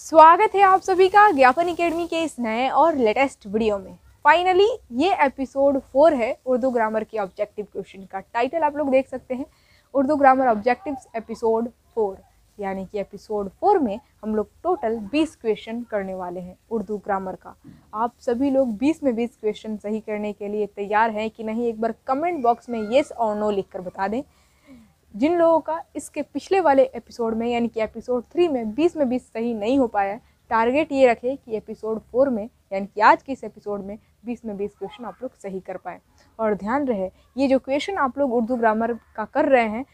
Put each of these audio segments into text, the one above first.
स्वागत है आप सभी का ज्ञापन एकेडमी के इस नए और लेटेस्ट वीडियो में फाइनली ये एपिसोड फोर है उर्दू ग्रामर के ऑब्जेक्टिव क्वेश्चन का टाइटल आप लोग देख सकते हैं Urdu grammar objectives episode four यानी कि एपिसोड फोर में हम लोग टोटल बीस क्वेश्चन करने वाले हैं उर्दू ग्रामर का आप सभी लोग बीस में बीस क्वेश्चन सही करने के लिए तैयार हैं कि नहीं एक बार कमेंट बॉक्स में येस और नो लिख कर बता दें जिन लोगों का इसके पिछले वाले एपिसोड में यानी कि एपिसोड थ्री में बीस में बीस सही नहीं हो पाया टारगेट ये रखें कि एपिसोड फोर में यानी कि आज के इस एपिसोड में बीस में बीस क्वेश्चन आप लोग सही कर पाएँ और ध्यान रहे ये जो क्वेश्चन आप लोग उर्दू ग्रामर का कर रहे हैं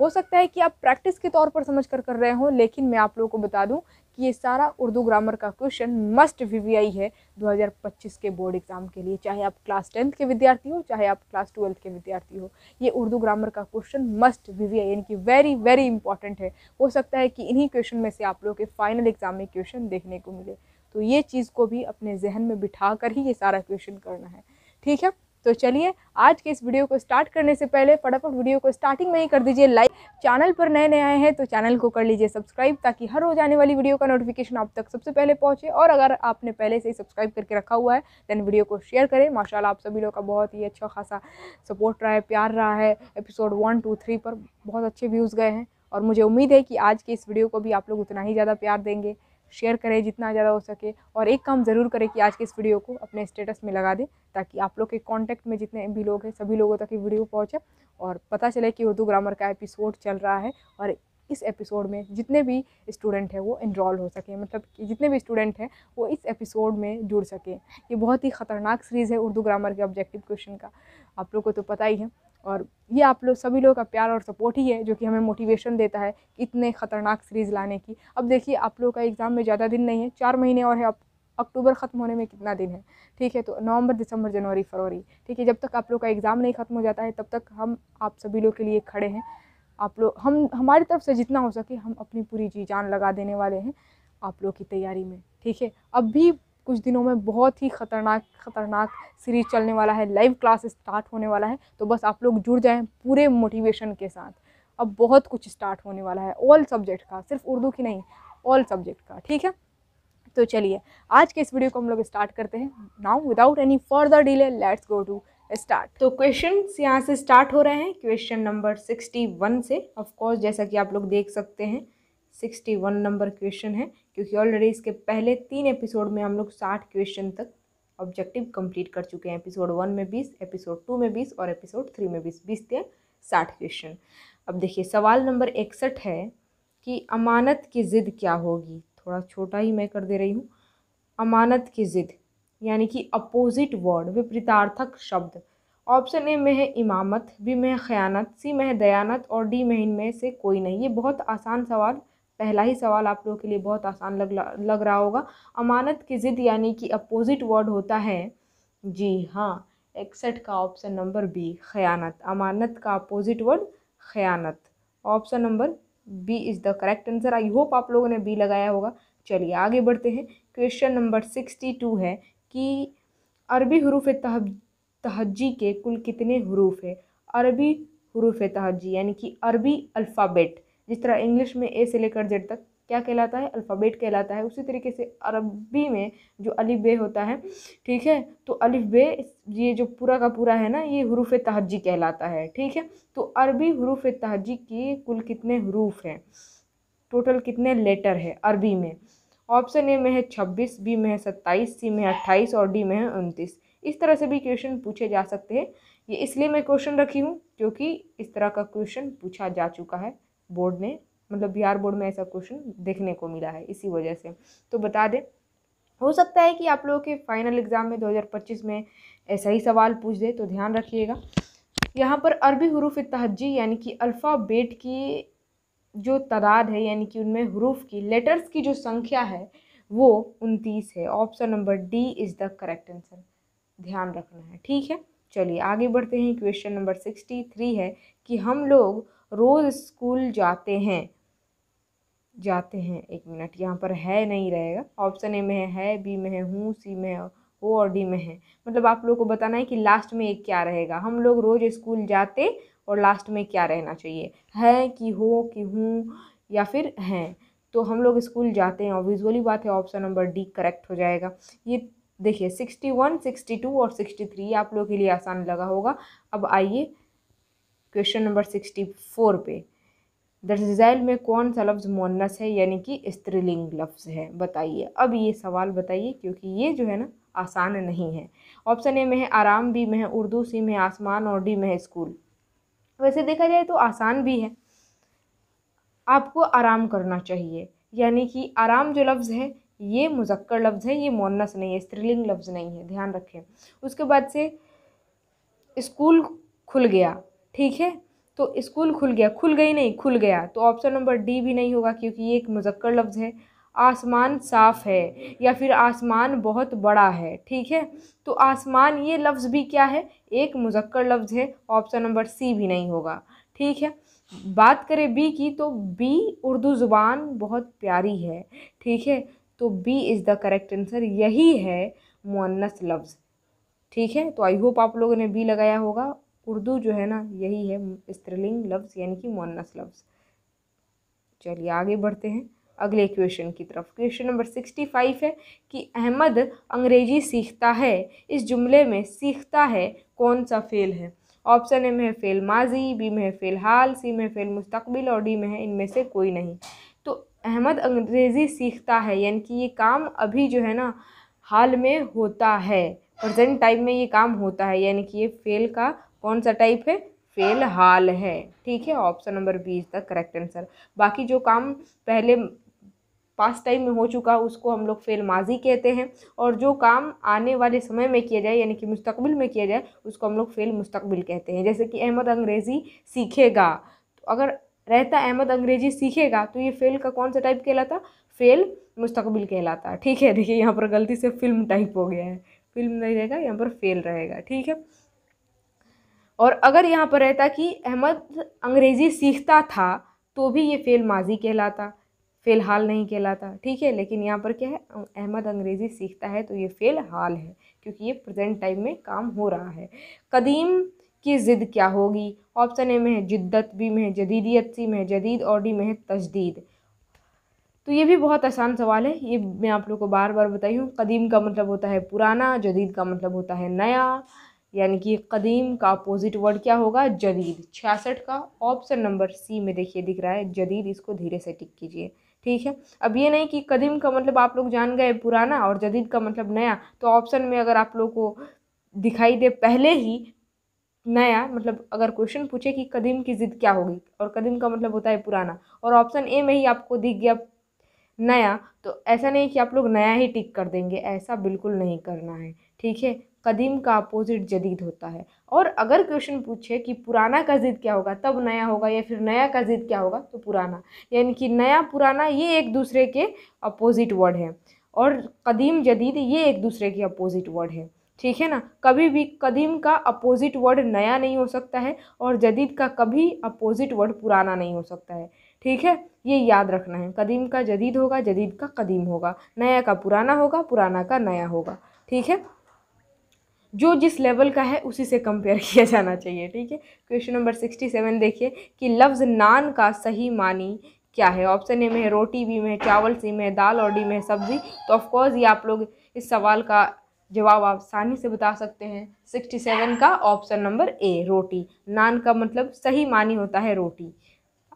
हो सकता है कि आप प्रैक्टिस के तौर पर समझ कर कर रहे हो लेकिन मैं आप लोगों को बता दूं कि ये सारा उर्दू ग्रामर का क्वेश्चन मस्ट वीवीआई है 2025 के बोर्ड एग्ज़ाम के लिए चाहे आप क्लास टेंथ के विद्यार्थी हो चाहे आप क्लास ट्वेल्थ के विद्यार्थी हो ये उर्दू ग्रामर का क्वेश्चन मस्ट वीवीआई यानी कि वेरी वेरी इंपॉर्टेंट है हो सकता है कि इन्हीं क्वेश्चन में से आप लोगों के फाइनल एग्ज़ाम में क्वेश्चन देखने को मिले तो ये चीज़ को भी अपने जहन में बिठा कर ही ये सारा क्वेश्चन करना है ठीक है तो चलिए आज के इस वीडियो को स्टार्ट करने से पहले फटाफट वीडियो को स्टार्टिंग में ही कर दीजिए लाइक चैनल पर नए नए आए हैं तो चैनल को कर लीजिए सब्सक्राइब ताकि हर रोज आने वाली वीडियो का नोटिफिकेशन आप तक सबसे पहले पहुँचे और अगर आपने पहले से ही सब्सक्राइब करके रखा हुआ है दैन वीडियो को शेयर करें माशाला आप सभी लोग का बहुत ही अच्छा खासा सपोर्ट रहा है प्यार रहा है एपिसोड वन टू थ्री पर बहुत अच्छे व्यूज़ गए हैं और मुझे उम्मीद है कि आज के इस वीडियो को भी आप लोग उतना ही ज़्यादा प्यार देंगे शेयर करें जितना ज़्यादा हो सके और एक काम ज़रूर करें कि आज के इस वीडियो को अपने स्टेटस में लगा दें ताकि आप लोग के कांटेक्ट में जितने भी लोग हैं सभी लोगों तक ये वीडियो पहुंचे और पता चले कि उर्दू ग्रामर का एपिसोड चल रहा है और इस एपिसोड में जितने भी स्टूडेंट हैं वो इनरॉल हो सके मतलब कि जितने भी स्टूडेंट हैं वो इस एपिसोड में जुड़ सकें ये बहुत ही ख़तरनाक सीरीज़ है उर्दू ग्रामर के ऑब्जेक्टिव क्वेश्चन का आप लोग को तो पता ही है और ये आप लोग सभी लोगों का प्यार और सपोर्ट ही है जो कि हमें मोटिवेशन देता है इतने ख़तरनाक सीरीज़ लाने की अब देखिए आप लोगों का एग्ज़ाम में ज़्यादा दिन नहीं है चार महीने और है अब अक्टूबर ख़त्म होने में कितना दिन है ठीक है तो नवंबर दिसंबर जनवरी फरवरी ठीक है जब तक आप लोग का एग्ज़ाम नहीं ख़त्म हो जाता है तब तक हम आप सभी लोग के लिए खड़े हैं आप लोग हम हमारी तरफ से जितना हो सके हम अपनी पूरी जी जान लगा देने वाले हैं आप लोग की तैयारी में ठीक है अब भी कुछ दिनों में बहुत ही ख़तरनाक ख़तरनाक सीरीज़ चलने वाला है लाइव क्लास स्टार्ट होने वाला है तो बस आप लोग जुड़ जाएँ पूरे मोटिवेशन के साथ अब बहुत कुछ स्टार्ट होने वाला है ऑल सब्जेक्ट का सिर्फ उर्दू की नहीं ऑल सब्जेक्ट का ठीक है तो चलिए आज के इस वीडियो को हम लोग स्टार्ट करते हैं now without any further delay let's go to start तो क्वेश्चन यहाँ से स्टार्ट हो रहे हैं क्वेश्चन नंबर सिक्सटी वन से ऑफकोर्स जैसा कि आप लोग देख सकते हैं सिक्सटी वन नंबर क्वेश्चन है क्योंकि ऑलरेडी इसके पहले तीन एपिसोड में हम लोग साठ क्वेश्चन तक ऑब्जेक्टिव कंप्लीट कर चुके हैं एपिसोड वन में बीस एपिसोड टू में बीस और एपिसोड थ्री में बीस बीस थे साठ क्वेश्चन अब देखिए सवाल नंबर इकसठ है कि अमानत की ज़िद क्या होगी थोड़ा छोटा ही मैं कर दे रही हूँ अमानत की ज़िद यानी कि अपोजिट वर्ड विपरीतार्थक शब्द ऑप्शन ए में है इमामत बी में है ख़यानत सी में है दयानत और डी में इनमें से कोई नहीं ये बहुत आसान सवाल पहला ही सवाल आप लोगों के लिए बहुत आसान लग लग रहा होगा अमानत की ज़िद यानी कि अपोजिट वर्ड होता है जी हाँ इकसठ का ऑप्शन नंबर बी ख़यानत अमानत का अपोजिट वर्ड ख़यानत option number B is the correct answer I hope आप लोगों ने बी लगाया होगा चलिए आगे बढ़ते हैं क्वेश्चन नंबर सिक्सटी टू है कि अरबी हरूफ तह तहजी के कुल कितने हरूफ है अरबी हरूफ तहजी यानी कि अरबी अल्फ़ाबेट जिस तरह इंग्लिश में ए से लेकर जेड तक क्या कहलाता है अल्फ़ाबेट कहलाता है उसी तरीके से अरबी में जो अलिफ बे होता है ठीक है तो अलिफ बे ये जो पूरा का पूरा है ना ये हरूफ तहजी कहलाता है ठीक है तो अरबी हरूफ तहजी की कुल कितने हरूफ हैं टोटल कितने लेटर है अरबी में ऑप्शन ए में है छब्बीस बी में है सत्ताईस सी में है अट्ठाईस और डी में है उनतीस इस तरह से भी क्वेश्चन पूछे जा सकते हैं ये इसलिए मैं क्वेश्चन रखी हूँ क्योंकि इस तरह का क्वेश्चन पूछा जा चुका है बोर्ड ने मतलब बिहार बोर्ड में ऐसा क्वेश्चन देखने को मिला है इसी वजह से तो बता दें हो सकता है कि आप लोगों के फाइनल एग्ज़ाम में 2025 में ऐसा ही सवाल पूछ दे तो ध्यान रखिएगा यहाँ पर अरबी हरूफ तहजी यानी कि अल्फ़ाबेट की जो तादाद है यानी कि उनमें हरूफ की लेटर्स की जो संख्या है वो उनतीस है option number D is the correct answer ध्यान रखना है ठीक है चलिए आगे बढ़ते हैं क्वेश्चन नंबर सिक्सटी थ्री है कि हम लोग रोज़ स्कूल जाते हैं जाते हैं एक मिनट यहाँ पर है नहीं रहेगा ऑप्शन ए में है, है बी में है हूँ सी में है ओ और डी में है मतलब आप लोग को बताना है कि लास्ट में एक क्या रहेगा हम लोग रोज़ स्कूल जाते और लास्ट में क्या रहना चाहिए है कि हो कि हूँ या फिर हैं तो हम लोग स्कूल जाते हैं और विजुअली बात है ऑप्शन नंबर डी करेक्ट हो जाएगा ये देखिए सिक्सटी वन सिक्सटी टू और सिक्सटी थ्री आप लोग के लिए आसान लगा होगा अब आइए क्वेश्चन नंबर सिक्सटी फोर पे दर्जाइल में कौन सा लफ्ज़ मोनस है यानी कि स्त्रीलिंग लफ्ज़ है बताइए अब ये सवाल बताइए क्योंकि ये जो है ना आसान नहीं है ऑप्शन ए में है आराम बी में है उर्दू सी में आसमान और डी में है स्कूल वैसे देखा जाए तो आसान भी है आपको आराम करना चाहिए यानी कि आराम जो लफ्ज़ है ये मुजक्कर लफ्ज़ है ये मोनस नहीं है स्त्रीलिंग लफ्ज़ नहीं है ध्यान रखें उसके बाद से स्कूल खुल गया ठीक है तो स्कूल खुल गया खुल गई नहीं खुल गया तो ऑप्शन नंबर डी भी नहीं होगा क्योंकि ये एक मुजक्कर लफ्ज़ है आसमान साफ़ है या फिर आसमान बहुत बड़ा है ठीक है तो आसमान ये लफ्ज़ भी क्या है एक मुजक्कर लफ्ज़ है ऑप्शन नंबर सी भी नहीं होगा ठीक है बात करें बी की तो बी उर्दू ज़ुबान बहुत प्यारी है ठीक है तो B is the correct answer यही है मुन्नस लफ्ज़ ठीक है तो आई होप आप लोगों ने बी लगाया होगा उर्दू जो है ना यही है स्त्रीलिंग लफ्ज़ यानी कि मोनस लफ्ज़ चलिए आगे बढ़ते हैं अगले क्वेश्चन की तरफ क्वेश्चन नंबर सिक्सटी फाइव है कि अहमद अंग्रेजी सीखता है इस जुमले में सीखता है कौन सा फ़ेल है ऑप्शन ए में है फ़ेल माजी बी में है फ़ेल हाल सी में फ़ेल मुस्तकबिल और डी में है इनमें से कोई नहीं तो अहमद अंग्रेज़ी सीखता है यानी कि ये काम अभी जो है ना हाल में होता है प्रजेंट टाइम में ये काम होता है यानी कि ये फ़ेल का कौन सा टाइप है फेल हाल है ठीक है option number B is the correct answer बाकी जो काम पहले पास्ट टाइम में हो चुका उसको हम लोग फेल माजी कहते हैं और जो काम आने वाले समय में किया जाए यानी कि मुस्तकबिल में किया जाए उसको हम लोग फेल मुस्तकबिल कहते हैं जैसे कि अहमद अंग्रेज़ी सीखेगा तो अगर रहता अहमद अंग्रेजी सीखेगा तो ये फेल का कौन सा टाइप कहलाता फेल मुस्तकबिल कहलाता ठीक है देखिए यहाँ पर गलती से फिल्म टाइप हो गया है फिल्म नहीं रहेगा यहाँ पर फेल रहेगा ठीक है और अगर यहाँ पर रहता कि अहमद अंग्रेज़ी सीखता था तो भी ये फ़ेल माजी कहलाता फ़ेल हाल नहीं कहलाता ठीक है लेकिन यहाँ पर क्या है अहमद अंग्रेज़ी सीखता है तो ये फ़ेल हाल है क्योंकि ये प्रेजेंट टाइम में काम हो रहा है कदीम की ज़िद क्या होगी ऑप्शन ए में है जिद्दत बी में है जदीदियत सी में है जदीद और डी में है तजदीद तो ये भी बहुत आसान सवाल है ये मैं आप लोग को बार बार बताई हूँ कदीम का मतलब होता है पुराना जदीद का मतलब होता है नया यानी कि कदीम का अपोज़िट वर्ड क्या होगा जदीद छियासठ का ऑप्शन नंबर सी में देखिए दिख रहा है जदीद इसको धीरे से टिक कीजिए ठीक है अब ये नहीं कि कदीम का मतलब आप लोग जान गए पुराना और जदीद का मतलब नया तो ऑप्शन में अगर आप लोग को दिखाई दे पहले ही नया मतलब अगर क्वेश्चन पूछे कि कदीम की ज़िद क्या होगी और कदीम का मतलब होता है पुराना और ऑप्शन ए में ही आपको दिख गया नया तो ऐसा नहीं कि आप लोग नया ही टिक कर देंगे ऐसा बिल्कुल नहीं करना है ठीक है कदीम का अपोजिट जदीद होता है और अगर क्वेश्चन पूछे कि पुराना का ज़िद क्या होगा तब नया होगा या फिर नया का ज़िद क्या होगा तो पुराना यानी कि नया पुराना ये एक दूसरे के अपोजिट वर्ड है और कदीम जदीद ये एक दूसरे के अपोजिट वर्ड है ठीक है ना कभी भी कदीम का अपोजिट वर्ड नया नहीं हो सकता है और जदीद का कभी अपोजिट वर्ड पुराना नहीं हो सकता है ठीक है ये याद रखना है कदीम का जदीद होगा जदीद का कदीम होगा नया का पुराना होगा पुराना का नया होगा ठीक है जो जिस लेवल का है उसी से कंपेयर किया जाना चाहिए ठीक है क्वेश्चन नंबर सिक्सटी सेवन देखिए कि लफ्ज़ नान का सही मानी क्या है ऑप्शन ए में है रोटी बी में है चावल सी में है दाल और डी में है सब्ज़ी तो ऑफकोर्स ये आप लोग इस सवाल का जवाब आप आसानी से बता सकते हैं सिक्सटी सेवन का ऑप्शन नंबर ए रोटी नान का मतलब सही मानी होता है रोटी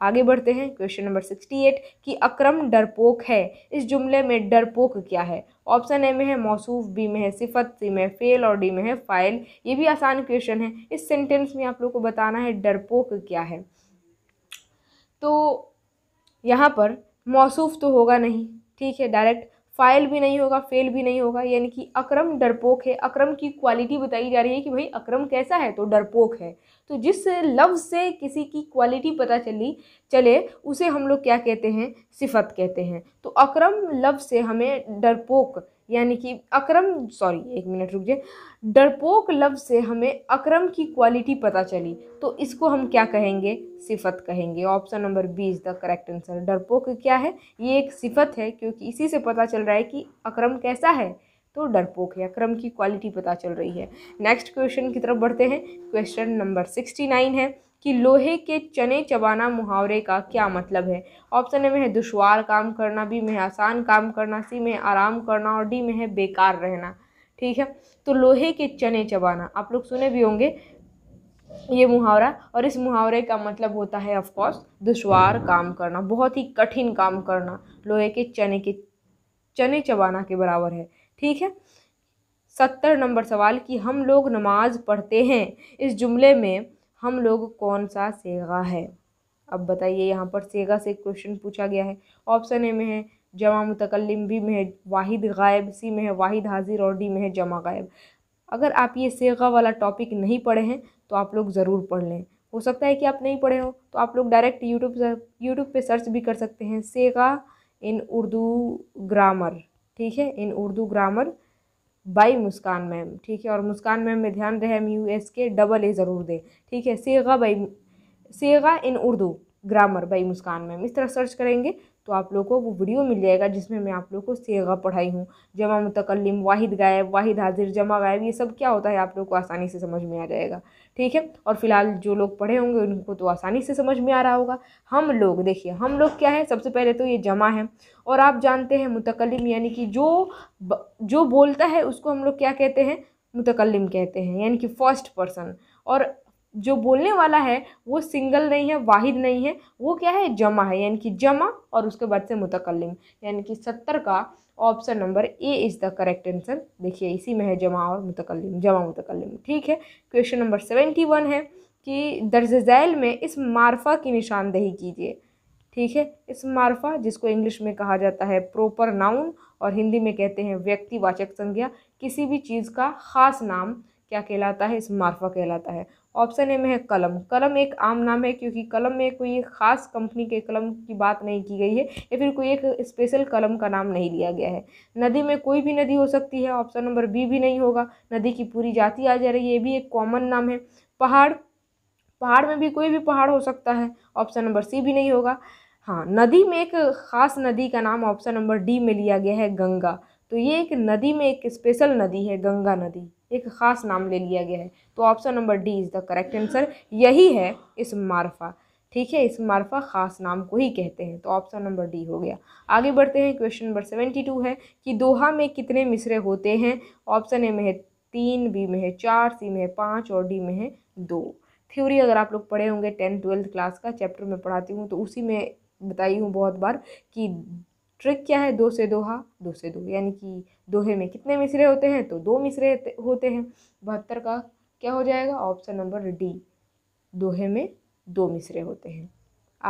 आगे बढ़ते हैं क्वेश्चन नंबर सिक्सटी एट कि अक्रम डरपोक है इस जुमले में डरपोक क्या है ऑप्शन ए में है मौसूफ बी में है सिफत सी में फेल और डी में है फाइल ये भी आसान क्वेश्चन है इस सेंटेंस में आप लोग को बताना है डरपोक क्या है तो यहाँ पर मौसूफ तो होगा नहीं ठीक है डायरेक्ट फ़ाइल भी नहीं होगा फेल भी नहीं होगा यानी कि अक्रम डरपोक है अक्रम की क्वालिटी बताई जा रही है कि भाई अक्रम कैसा है तो डरपोक है तो जिस लफ्ज़ से किसी की क्वालिटी पता चली चले उसे हम लोग क्या कहते हैं सिफत कहते हैं तो अक्रम लफ्ज़ से हमें डरपोक यानी कि अक्रम सॉरी एक मिनट रुक जाए डरपोक लफ्ज़ से हमें अक्रम की क्वालिटी पता चली तो इसको हम क्या कहेंगे सिफत कहेंगे option number B is the correct answer डरपोक क्या है ये एक सिफत है क्योंकि इसी से पता चल रहा है कि अक्रम कैसा है तो डरपोक है अक्रम की क्वालिटी पता चल रही है नेक्स्ट क्वेश्चन की तरफ बढ़ते हैं क्वेश्चन नंबर सिक्सटी नाइन है कि लोहे के चने चबाना मुहावरे का क्या मतलब है ऑप्शन ए में है दुशवार काम करना बी में है आसान काम करना सी में आराम करना और डी में है बेकार रहना ठीक है तो लोहे के चने चबाना आप लोग सुने भी होंगे ये मुहावरा और इस मुहावरे का मतलब होता है ऑफकोर्स दुशवार काम करना बहुत ही कठिन काम करना लोहे के चने के चने चबाना के बराबर है ठीक है सत्तर नंबर सवाल कि हम लोग नमाज पढ़ते हैं इस जुमले में हम लोग कौन सा सेगा है अब बताइए यहाँ पर सेगा से क्वेश्चन पूछा गया है ऑप्शन ए में है जमा मुतकलम बी में है वाहिद गायब सी में है वाहिद हाजिर और डी में है जमा गायब अगर आप ये सेगा वाला टॉपिक नहीं पढ़े हैं तो आप लोग ज़रूर पढ़ लें हो सकता है कि आप नहीं पढ़े हो तो आप लोग डायरेक्ट यूट्यूब यूट्यूब पर सर्च भी कर सकते हैं सेगा इन उर्दू ग्रामर ठीक है in Urdu grammar by Muskan ma'am ठीक है और मुस्कान मैम में ध्यान रहे एम यू एस के डबल ए ज़रूर दें ठीक है सेगा बाई सेगा in Urdu grammar by Muskan ma'am इस तरह सर्च करेंगे तो आप लोग को वो वीडियो मिल जाएगा जिसमें मैं आप लोग को सेगा पढ़ाई हूँ जमा मुतकलम वाहिद गायब वाहिद हाजिर जमा गायब ये सब क्या होता है आप लोग को आसानी से समझ में आ जाएगा ठीक है और फिलहाल जो लोग पढ़े होंगे उनको तो आसानी से समझ में आ रहा होगा हम लोग देखिए हम लोग क्या है सबसे पहले तो ये जमा है और आप जानते हैं मुतकलम यानी कि जो जो बोलता है उसको हम लोग क्या कहते हैं मुतकलम कहते हैं यानी कि फर्स्ट पर्सन और जो बोलने वाला है वो सिंगल नहीं है वाहिद नहीं है वो क्या है जमा है यानी कि जमा और उसके बाद से मुतकलम यानी कि सत्तर का option number A is the correct answer देखिए इसी में है जमा और मुतकलम जमा मुतकलम ठीक है क्वेश्चन नंबर सेवेंटी वन है कि दर्ज झैल में इस मारफा की निशानदेही कीजिए ठीक है इस मारफा जिसको इंग्लिश में कहा जाता है प्रॉपर नाउन और हिंदी में कहते हैं व्यक्तिवाचक संज्ञा किसी भी चीज़ का ख़ास नाम क्या कहलाता है इस मारफा कहलाता है ऑप्शन ए में है कलम कलम एक आम नाम है क्योंकि कलम में कोई ख़ास कंपनी के कलम की बात नहीं की गई है या फिर कोई एक स्पेशल कलम का नाम नहीं लिया गया है नदी में कोई भी नदी हो सकती है ऑप्शन नंबर बी भी नहीं होगा नदी की पूरी जाति आ जा रही है ये भी एक कॉमन नाम है पहाड़ पहाड़ में भी कोई भी पहाड़ हो सकता है ऑप्शन नंबर सी भी नहीं होगा हाँ नदी में एक ख़ास नदी का नाम ऑप्शन नंबर डी में लिया गया है गंगा तो ये एक नदी में एक स्पेशल नदी है गंगा नदी एक ख़ास नाम ले लिया गया है तो option number D is the correct answer यही है इस मार्फा ठीक है इस मार्फा ख़ास नाम को ही कहते हैं तो ऑप्शन नंबर डी हो गया आगे बढ़ते हैं क्वेश्चन नंबर सेवेंटी टू है कि दोहा में कितने मिसरे होते हैं ऑप्शन ए में है तीन बी में है चार सी में है पाँच और डी में है दो थ्योरी अगर आप लोग पढ़े होंगे टेंथ ट्वेल्थ क्लास का चैप्टर में पढ़ाती हूँ तो उसी में बताई हूँ बहुत बार कि ट्रिक क्या है दो से दोहा दो से दो यानी कि दोहे में कितने मिसरे होते हैं तो दो मिसरे होते हैं बहत्तर का क्या हो जाएगा ऑप्शन नंबर डी दोहे में दो मिसरे होते हैं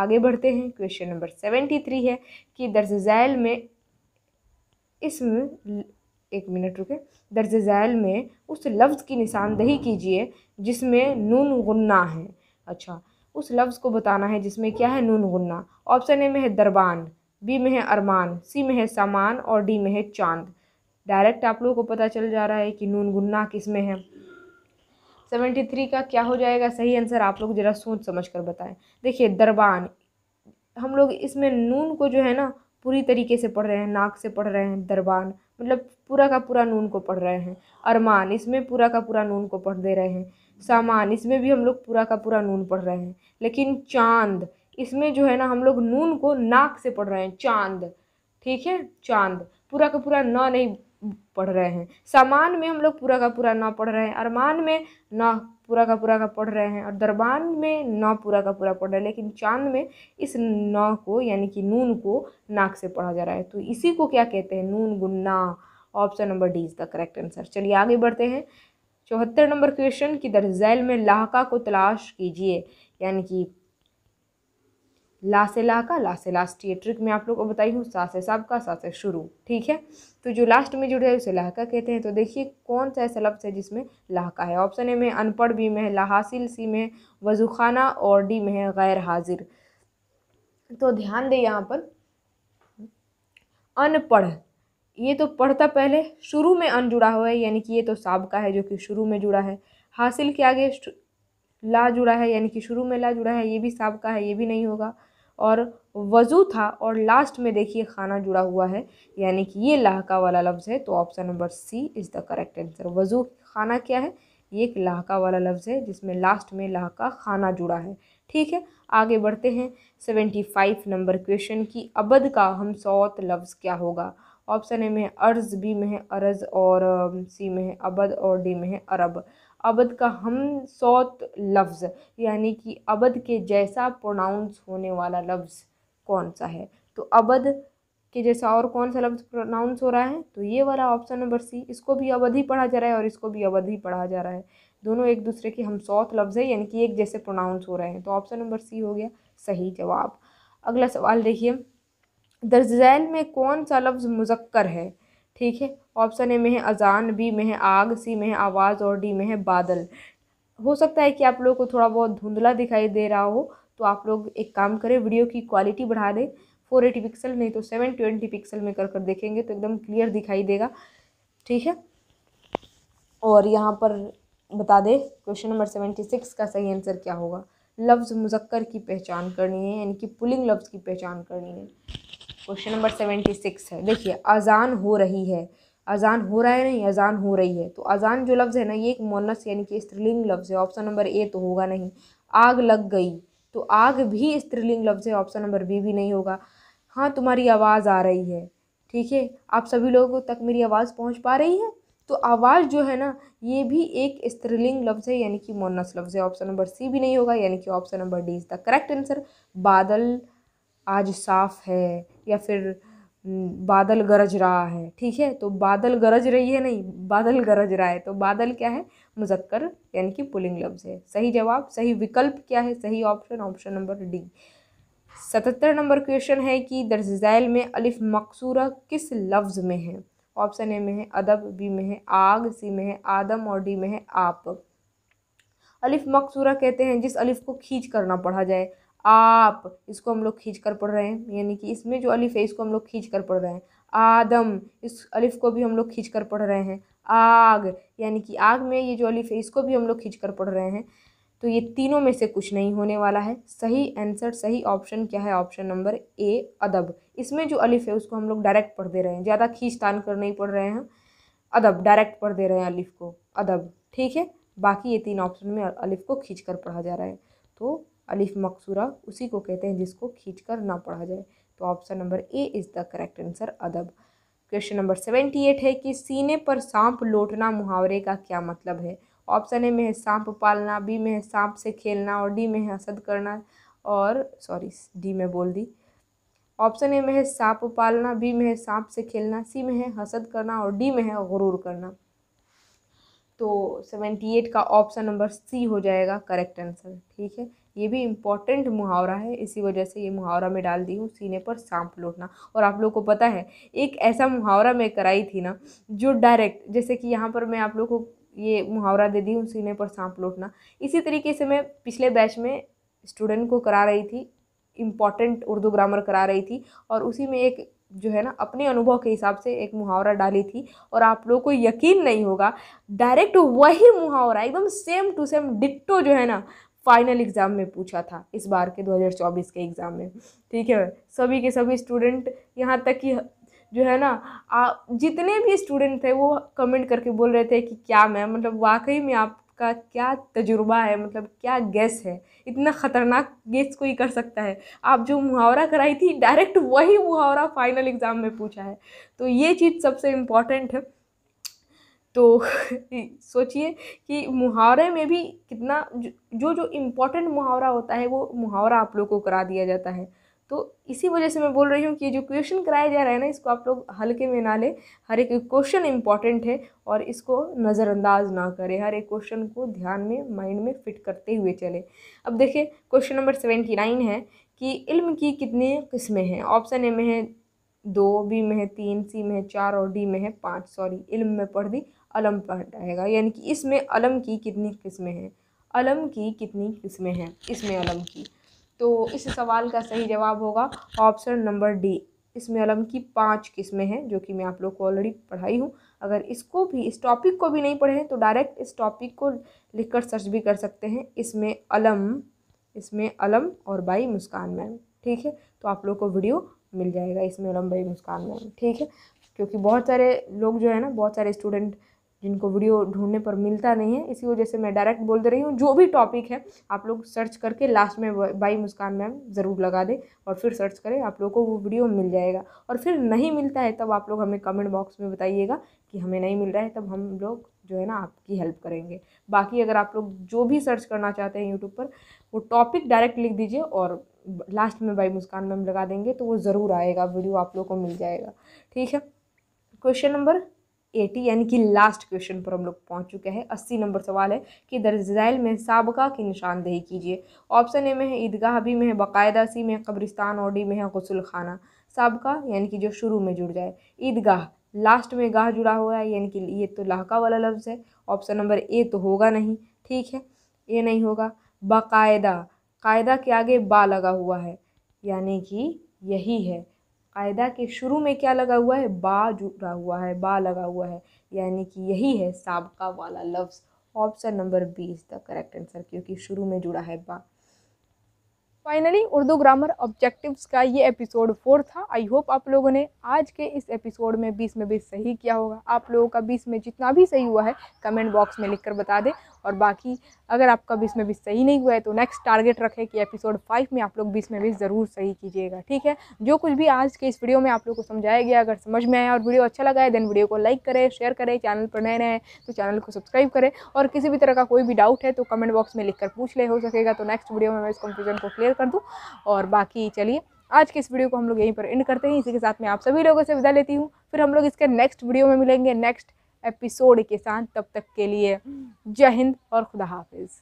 आगे बढ़ते हैं क्वेश्चन नंबर सेवेंटी थ्री है कि दर्ज झैल में इसमें एक मिनट रुके दर्ज झैल में उस लफ्ज़ की निशानदही कीजिए जिसमें नून गुन्ना है अच्छा उस लफ्ज़ को बताना है जिसमें क्या है नून गुन्ना ऑप्शन ए में है दरबान बी में है अरमान सी में है सामान और डी में है चांद डायरेक्ट आप लोगों को पता चल जा रहा है कि नून गुन्ना किस में है सेवेंटी थ्री का क्या हो जाएगा सही आंसर आप लोग ज़रा सोच समझ कर बताएं देखिए दरबान हम लोग इसमें नून को जो है ना पूरी तरीके से पढ़ रहे हैं नाक से पढ़ रहे हैं दरबान मतलब पूरा का पूरा नून को पढ़ रहे हैं अरमान इसमें पूरा का पूरा नून को पढ़ दे रहे हैं सामान इसमें भी हम लोग पूरा का पूरा नून पढ़ रहे हैं लेकिन चांद इसमें जो है ना हम लोग नून को नाक से पढ़ रहे हैं चांद ठीक है चांद पूरा का पूरा न नहीं पढ़ रहे हैं सामान में हम लोग पूरा का पूरा न पढ़ रहे हैं अरमान में न पूरा का पूरा का पढ़ रहे हैं और दरबान में न पूरा का पूरा पढ़ रहे हैं लेकिन चांद में इस न को यानी कि नून को नाक से पढ़ा जा रहा है तो इसी को क्या कहते हैं नून गुन्ना option number D is the correct answer चलिए आगे बढ़ते हैं चौहत्तर नंबर क्वेश्चन की दर्जैल में लाहका को तलाश कीजिए यानी कि ला से ला का ला से लास्ट ये ट्रिक मैं आप लोग को बताई हूँ सा से सब का सा से शुरू ठीक है तो जो लास्ट में जुड़ है उसे लाहका कहते हैं तो देखिए कौन सा ऐसा लफ्स है जिसमें लाहका है ऑप्शन ए में अनपढ़ बी में है लाहासिल सी में वजूखाना और डी में है गैर हाजिर तो ध्यान दें यहाँ पर अनपढ़ ये तो पढ़ता पहले शुरू में अन जुड़ा हुआ है यानी कि ये तो साब का है जो कि शुरू में जुड़ा है हासिल के आगे ला जुड़ा है यानी कि शुरू में ला जुड़ा है ये भी साब का है ये भी नहीं होगा और वज़ू था और लास्ट में देखिए खाना जुड़ा हुआ है यानी कि ये लाहका वाला लफ्ज़ है तो option number C is the correct answer वज़ू खाना क्या है ये एक लाहका वाला लफ्ज़ है जिसमें लास्ट में लाहका खाना जुड़ा है ठीक है आगे बढ़ते हैं सेवेंटी फाइव नंबर क्वेश्चन की अबद का हम सौत लफ्ज़ क्या होगा ऑप्शन ए में है अर्ज़ बी में है अरज और सी में है अबद और डी में है अरब अबद का हम सौत लफ्ज़ यानी कि अबद के जैसा प्रोनाउंस होने वाला लफ्ज़ कौन सा है तो अबद के जैसा और कौन सा लफ्ज़ प्रोनाउंस हो रहा है तो ये वाला ऑप्शन नंबर सी इसको भी अवध ही पढ़ा जा रहा है और इसको भी अवध ही पढ़ा जा रहा है दोनों एक दूसरे के हम सौत लफ्ज़ है यानी कि एक जैसे प्रोनाउंस हो रहे हैं तो ऑप्शन नंबर सी हो गया सही जवाब अगला सवाल देखिए दर्जैल में कौन सा लफ्ज़ मुजक्कर है ठीक है ऑप्शन ए में है अजान बी में है आग सी में है आवाज़ और डी में है बादल हो सकता है कि आप लोगों को थोड़ा बहुत धुंधला दिखाई दे रहा हो तो आप लोग एक काम करें वीडियो की क्वालिटी बढ़ा दें फोर एटी पिक्सल नहीं तो सेवन ट्वेंटी पिक्सल में कर कर देखेंगे तो एकदम क्लियर दिखाई देगा ठीक है और यहाँ पर बता दें क्वेश्चन नंबर सेवेंटी सिक्स का सही आंसर क्या होगा लफ्ज़ मुजक्कर की पहचान करनी है यानी कि पुलिंग लफ्ज़ की पहचान करनी है क्वेश्चन नंबर सेवेंटी सिक्स है देखिए अजान हो रही है अजान हो रहा है नहीं अजान हो रही है तो अजान जो लफ्ज़ है ना ये एक मोनस यानी कि स्त्रीलिंग लफ्ज़ है ऑप्शन नंबर ए तो होगा नहीं आग लग गई तो आग भी स्त्रीलिंग लफ्ज़ है ऑप्शन नंबर बी भी नहीं होगा हाँ तुम्हारी आवाज़ आ रही है ठीक है आप सभी लोगों तक मेरी आवाज़ पहुँच पा रही है तो आवाज़ जो है ना ये भी एक स्त्रीलिंग लफ्ज़ है यानी कि मोनस लफ्ज़ है ऑप्शन नंबर सी भी नहीं होगा यानी कि option number D is the correct answer बादल आज साफ़ है या फिर बादल गरज रहा है ठीक है तो बादल गरज रही है नहीं बादल गरज रहा है तो बादल क्या है मुजक्कर यानी कि पुलिंग लफ्ज़ है सही जवाब सही विकल्प क्या है सही ऑप्शन ऑप्शन नंबर डी सतहत्तर नंबर क्वेश्चन है कि दर्ज झैल में अलिफ मकसूरा किस लफ्ज़ में है ऑप्शन ए में है अदब बी में है आग सी में है आदम और डी में है आप अलिफ मकसूरा कहते हैं जिस अलिफ को खींच करना पढ़ा जाए आप इसको हम लोग खींच कर पढ़ रहे हैं यानी कि इसमें जो अलिफ है इसको हम लोग खींच कर पढ़ रहे हैं आदम इस अलिफ को भी हम लोग खींच कर पढ़ रहे हैं आग यानी कि आग में ये जो अलिफ है इसको भी हम लोग खींच कर पढ़ रहे हैं तो ये तीनों में से कुछ नहीं होने वाला है सही आंसर सही ऑप्शन क्या है ऑप्शन नंबर ए अदब इसमें जो अलिफ है उसको हम लोग डायरेक्ट पढ़ दे रहे हैं ज़्यादा खींच तान कर नहीं पढ़ रहे हैं अदब डायरेक्ट पढ़ दे रहे हैं अलिफ को अदब ठीक है बाकी ये तीन ऑप्शन में अलिफ को खींच कर पढ़ा जा रहा है तो अलिफ मकसूरा उसी को कहते हैं जिसको खींच कर ना पढ़ा जाए तो option number A is the correct answer अदब क्वेश्चन नंबर सेवेंटी एट है कि सीने पर सांप लौटना मुहावरे का क्या मतलब है ऑप्शन ए में है सांप पालना बी में है सांप से खेलना और डी में है असद करना और सॉरी डी में बोल दी ऑप्शन ए में है सांप पालना बी में है सांप से खेलना सी में है हसद करना और डी में है गुरूर करना तो सेवेंटी एट का ऑप्शन नंबर सी हो जाएगा करेक्ट आंसर ठीक है ये भी इम्पॉर्टेंट मुहावरा है इसी वजह से ये मुहावरा मैं डाल दी हूँ सीने पर सांप लौटना और आप लोग को पता है एक ऐसा मुहावरा मैं कराई थी ना जो डायरेक्ट जैसे कि यहाँ पर मैं आप लोग को ये मुहावरा दे दी हूँ सीने पर सांप लौटना इसी तरीके से मैं पिछले बैच में स्टूडेंट को करा रही थी इम्पॉर्टेंट उर्दू ग्रामर करा रही थी और उसी में एक जो है ना अपने अनुभव के हिसाब से एक मुहावरा डाली थी और आप लोगों को यकीन नहीं होगा डायरेक्ट वही मुहावरा एकदम सेम टू सेम डिट्टो जो है ना फाइनल एग्ज़ाम में पूछा था इस बार के 2024 के एग्ज़ाम में ठीक है सभी के सभी स्टूडेंट यहाँ तक कि जो है ना आ, जितने भी स्टूडेंट थे वो कमेंट करके बोल रहे थे कि क्या मैं मतलब वाकई में आपका क्या तजुर्बा है मतलब क्या गैस है इतना ख़तरनाक गैस कोई कर सकता है आप जो मुहावरा कराई थी डायरेक्ट वही मुहावरा फाइनल एग्ज़ाम में पूछा है तो ये चीज़ सबसे इम्पॉर्टेंट है तो सोचिए कि मुहावरे में भी कितना जो जो इम्पोर्टेंट मुहावरा होता है वो मुहावरा आप लोग को करा दिया जाता है तो इसी वजह से मैं बोल रही हूँ कि जो क्वेश्चन कराए जा रहे हैं ना इसको आप लोग हल्के में ना लें हर एक क्वेश्चन इम्पॉर्टेंट है और इसको नज़रअंदाज ना करें हर एक क्वेश्चन को ध्यान में माइंड में फिट करते हुए चले अब देखिए क्वेश्चन नंबर सेवेंटी नाइन है कि इल्म की कितनी किस्में हैं ऑप्शन ए में है दो बी में है तीन सी में है चार और डी में है पाँच सॉरी इल्म में पढ़ दी अलम पढ़ाएगा यानी कि इसमें अलम की कितनी किस्में हैं अलम की कितनी किस्में हैं इसमें अलम की तो इस सवाल का सही जवाब होगा ऑप्शन नंबर डी इसमें अलम की पांच किस्में हैं जो कि मैं आप लोग को ऑलरेडी पढ़ाई हूँ अगर इसको भी इस टॉपिक को भी नहीं पढ़े तो डायरेक्ट इस टॉपिक को लिखकर सर्च भी कर सकते हैं इसमें अलम इसमें अलम और बाई मुस्कान मैम ठीक है तो आप लोग को वीडियो मिल जाएगा इसमें अलम बाई मुस्कान मैम ठीक है क्योंकि बहुत सारे लोग जो है ना बहुत सारे स्टूडेंट जिनको वीडियो ढूंढने पर मिलता नहीं है इसी वजह से मैं डायरेक्ट बोल दे रही हूँ जो भी टॉपिक है आप लोग सर्च करके लास्ट में बाई मुस्कान मैम ज़रूर लगा दें और फिर सर्च करें आप लोग को वो वीडियो मिल जाएगा और फिर नहीं मिलता है तब आप लोग हमें कमेंट बॉक्स में बताइएगा कि हमें नहीं मिल रहा है तब हम लोग जो है ना आपकी हेल्प करेंगे बाकी अगर आप लोग जो भी सर्च करना चाहते हैं यूट्यूब पर वो टॉपिक डायरेक्ट लिख दीजिए और लास्ट में बाई मुस्कान मैम लगा देंगे तो वो ज़रूर आएगा वीडियो आप लोग को मिल जाएगा ठीक है क्वेश्चन नंबर एटी यानी कि लास्ट क्वेश्चन पर हम लोग पहुंच चुके हैं अस्सी नंबर सवाल है कि दर्जाइल में सबका की निशानदेही कीजिए ऑप्शन ए में है ईदगाह भी में है बाकायदा सी में कब्रिस्तान और डी में है गसल खाना सबका यानी कि जो शुरू में जुड़ जाए ईदगाह लास्ट में गाह जुड़ा हुआ है यानी कि ये तो लाहका वाला लफ्ज़ है ऑप्शन नंबर ए तो होगा नहीं ठीक है ये नहीं होगा बाकायदा कायदा के आगे बा लगा हुआ है यानी कि यही है कायदा के शुरू में क्या लगा हुआ है बा जुड़ा हुआ है बा लगा हुआ है यानी कि यही है सबका वाला लफ्स option number B is the correct answer क्योंकि शुरू में जुड़ा है बा फाइनली उर्दू ग्रामर ऑब्जेक्टिव्स का ये एपिसोड फोर था आई होप आप लोगों ने आज के इस एपिसोड में बीस में बीस सही किया होगा आप लोगों का बीस में जितना भी सही हुआ है कमेंट बॉक्स में लिखकर बता दें और बाकी अगर आपका बीस में बीस सही नहीं हुआ है तो नेक्स्ट टारगेट रखें कि एपिसोड फाइव में आप लोग बीस में बीस ज़रूर सही कीजिएगा ठीक है जो कुछ भी आज के इस वीडियो में आप लोग को समझाया गया अगर समझ में आया और वीडियो अच्छा लगा है देन वीडियो को लाइक करें शेयर करें चैनल पर नए नए तो चैनल को सब्सक्राइब करें और किसी भी तरह का कोई भी डाउट है तो कमेंट बॉक्स में लिखकर पूछ ले हो सकेगा तो नेक्स्ट वीडियो में मैं इस कन्फ्यूज़न को क्लियर कर दूँ और बाकी चलिए आज के इस वीडियो को हम लोग यहीं पर एंड करते हैं इसी के साथ मैं आप सभी लोगों से विदा लेती हूँ फिर हम लोग इसके नेक्स्ट वीडियो में मिलेंगे नेक्स्ट एपिसोड के साथ तब तक के लिए जय हिंद और खुदा हाफिज़